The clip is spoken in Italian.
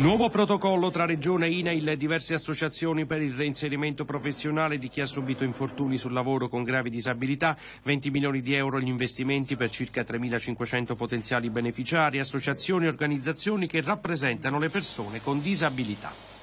Nuovo protocollo tra Regione INAIL e diverse associazioni per il reinserimento professionale di chi ha subito infortuni sul lavoro con gravi disabilità, 20 milioni di euro gli investimenti per circa 3.500 potenziali beneficiari, associazioni e organizzazioni che rappresentano le persone con disabilità.